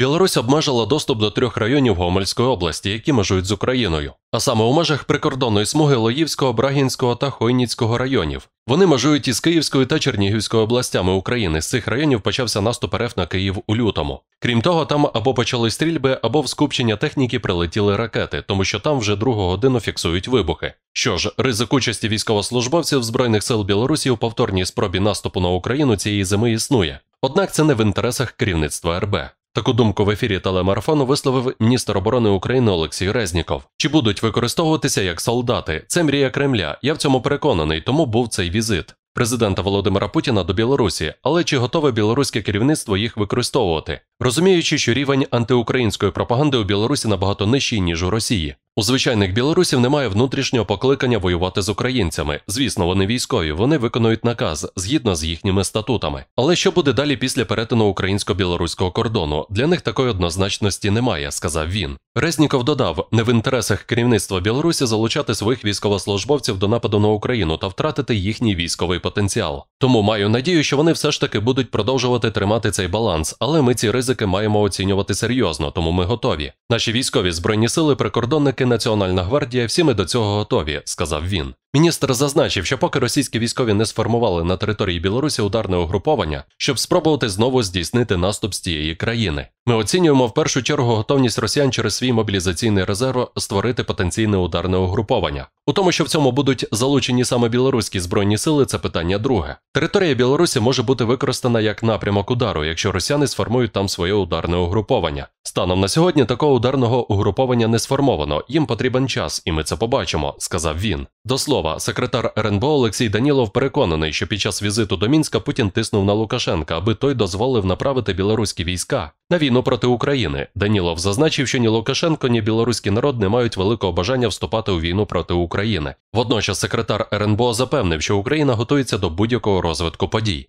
Білорусь обмежила доступ до трьох районів Гомельської області, які межують з Україною, а саме у межах прикордонної смуги Лоївського, Брагінського та Хойніцького районів. Вони межують із Київською та Чернігівською областями України. З цих районів почався наступ РФ на Київ у лютому. Крім того, там або почали стрільби, або в скупчення техніки прилетіли ракети, тому що там вже другу годину фіксують вибухи. Що ж, ризик участі військовослужбовців збройних сил Білорусі у повторній спробі наступу на Україну цієї зими існує. Однак це не в інтересах керівництва РБ. Таку думку в ефірі телемарафону висловив міністр оборони України Олексій Резніков. Чи будуть використовуватися як солдати? Це мрія Кремля. Я в цьому переконаний, тому був цей візит. Президента Володимира Путіна до Білорусі, але чи готове білоруське керівництво їх використовувати? Розуміючи, що рівень антиукраїнської пропаганди у Білорусі набагато нижчий ніж у Росії. У звичайних білорусів немає внутрішнього покликання воювати з українцями. Звісно, вони військові, вони виконують наказ згідно з їхніми статутами. Але що буде далі після перетину українсько-білоруського кордону? Для них такої однозначності немає, сказав він. Резніков додав: не в інтересах керівництва Білорусі залучати своїх військовослужбовців до нападу на Україну та втратити їхній військовий потенціал. Тому маю надію, що вони все ж таки будуть продовжувати тримати цей баланс, але ми ці ризики ризики маємо оцінювати серйозно, тому ми готові. Наші військові збройні сили, прикордонники, Національна гвардія, всі ми до цього готові, сказав він. Міністр зазначив, що поки російські військові не сформували на території Білорусі ударне угруповання, щоб спробувати знову здійснити наступ з цієї країни. Ми оцінюємо в першу чергу готовність росіян через свій мобілізаційний резерв створити потенційне ударне угруповання. У тому, що в цьому будуть залучені саме білоруські збройні сили, це питання друге. Територія Білорусі може бути використана як напрямок удару, якщо росіяни сформують там своє ударне угруповання. Станом на сьогодні такого ударного угруповання не сформовано, їм потрібен час, і ми це побачимо, сказав він. До слова, секретар РНБО Олексій Данілов переконаний, що під час візиту до Мінська Путін тиснув на Лукашенка, аби той дозволив направити білоруські війська на війну проти України. Данілов зазначив, що ні Лукашенко, ні білоруський народ не мають великого бажання вступати у війну проти України. Водночас, секретар РНБО запевнив, що Україна готується до будь-якого розвитку подій.